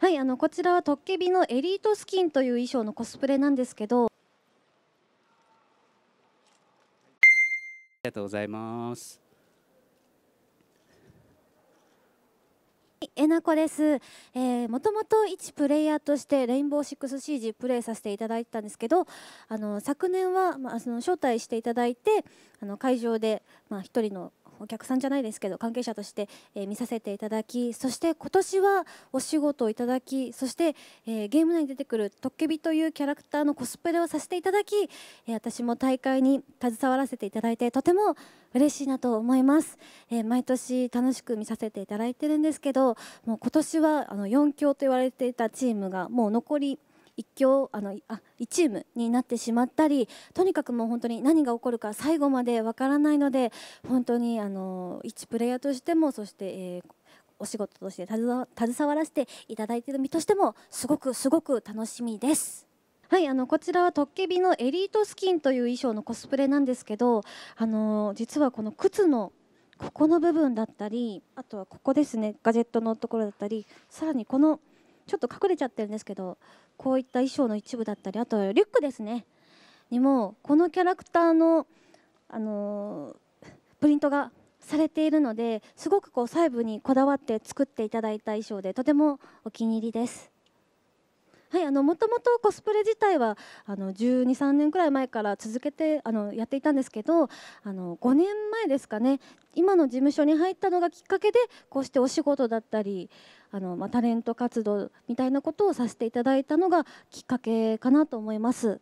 はい、あのこちらはトッケビのエリートスキンという衣装のコスプレなんですけど。ありがとうございます。えなこです、えー、もともと一プレイヤーとしてレインボーシックスシージプレイさせていただいたんですけどあの昨年は、まあ、その招待していただいてあの会場で、まあ、1人のお客さんじゃないですけど関係者として、え見させていただきそして今年はお仕事をいただきそして、えゲーム内に出てくるトッケビというキャラクターのコスプレをさせていただき、え私も大会に携わらせていただいてとても嬉しいなと思います、え毎年楽しく見させていただいてるんですけどもう今年はあの4強と言われていたチームがもう残り一強あのあ一チームになってしまったりとにかくもう本当に何が起こるか最後までわからないので本当にあの一プレイヤーとしてもそして、えー、お仕事として携わらせていただいている身としてもすごくすごく楽しみです。はい、あのこちらはトッケビのエリートスキンという衣装のコスプレなんですけど、あの実はこの靴のここの部分だったりあとはここですねガジェットのところだったりさらにこのちょっと隠れちゃってるんですけどこういった衣装の一部だったりあとリュックですねにもこのキャラクターの、あのプリントがされているのですごくこう細部にこだわって作っていただいた衣装でとてもお気に入りです。はいあのもともとコスプレ自体はあの12、3年くらい前から続けてあのやっていたんですけど、あの5年前ですかね。今の事務所に入ったのがきっかけでこうしてお仕事だったりあの、まあ、タレント活動みたいなことをさせていただいたのがきっかけかなと思います。